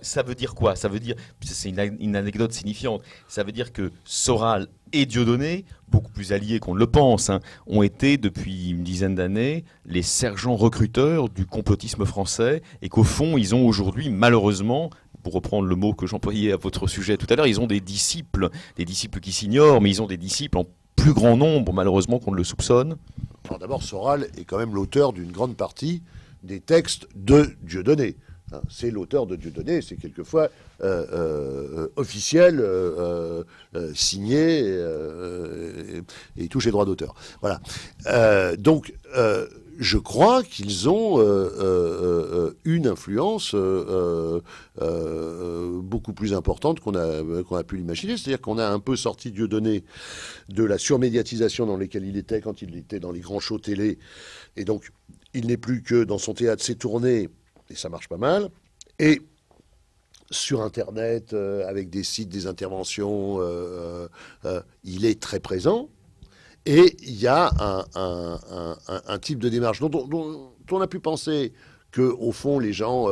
ça veut dire quoi Ça veut dire, c'est une, anecdote signifiante, ça veut dire que Soral et Dieudonné, beaucoup plus alliés qu'on ne le pense, hein, ont été depuis une dizaine d'années les sergents recruteurs du complotisme français et qu'au fond, ils ont aujourd'hui malheureusement pour reprendre le mot que j'employais à votre sujet tout à l'heure, ils ont des disciples, des disciples qui s'ignorent, mais ils ont des disciples en plus grand nombre, malheureusement, qu'on ne le soupçonne. Alors d'abord, Soral est quand même l'auteur d'une grande partie des textes de Dieudonné. Hein, c'est l'auteur de Dieudonné, c'est quelquefois euh, euh, officiel, euh, signé et, et, touche les droits d'auteur. Voilà. donc, je crois qu'ils ont une influence beaucoup plus importante qu'on a, qu'on a pu l'imaginer. C'est-à-dire qu'on a un peu sorti Dieudonné de la surmédiatisation dans laquelle il était quand il était dans les grands shows télé. Et donc, il n'est plus que dans son théâtre, ses tournées et ça marche pas mal. Et sur Internet, euh, avec des sites, des interventions, euh, euh, il est très présent. Et il y a un, type de démarche dont, on a pu penser que, au fond, les gens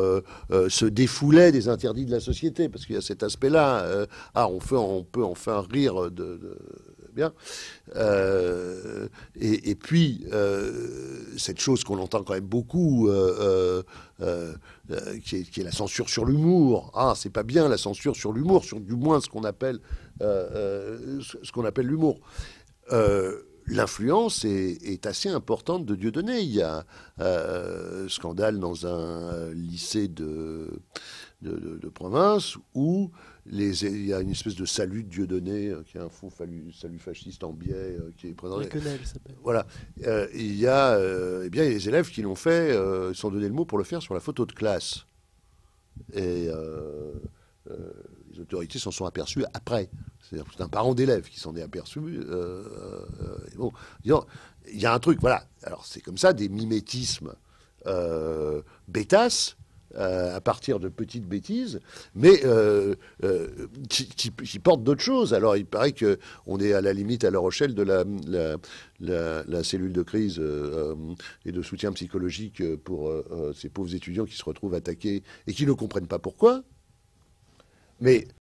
se défoulaient des interdits de la société, parce qu'il y a cet aspect-là. ah, on peut, on peut enfin rire de euh, et, puis, euh, cette chose qu'on entend quand même beaucoup, euh, qui, est, la censure sur l'humour. Ah, c'est pas bien la censure sur l'humour, sur du moins ce qu'on appelle, ce qu'on appelle l'humour l'influence est, assez importante de Dieudonné. Il y a un scandale dans un lycée de de, province où les, il y a une espèce de salut de donné donné euh, qui est un faux salut, fasciste en biais, euh, qui est présenté. voilà. Euh, il y a, eh bien, les élèves qui l'ont fait, sont donné le mot, pour le faire sur la photo de classe. Et les autorités s'en sont aperçues après. C'est un parent d'élève qui s'en est aperçu. bon, il y a un truc, voilà. Alors, c'est comme ça, des mimétismes euh, bêtasses euh, à partir de petites bêtises, mais euh, euh, qui, portent d'autres choses. Alors il paraît qu'on est à la limite à La Rochelle de la, cellule de crise et de soutien psychologique pour ces pauvres étudiants qui se retrouvent attaqués et qui ne comprennent pas pourquoi. Mais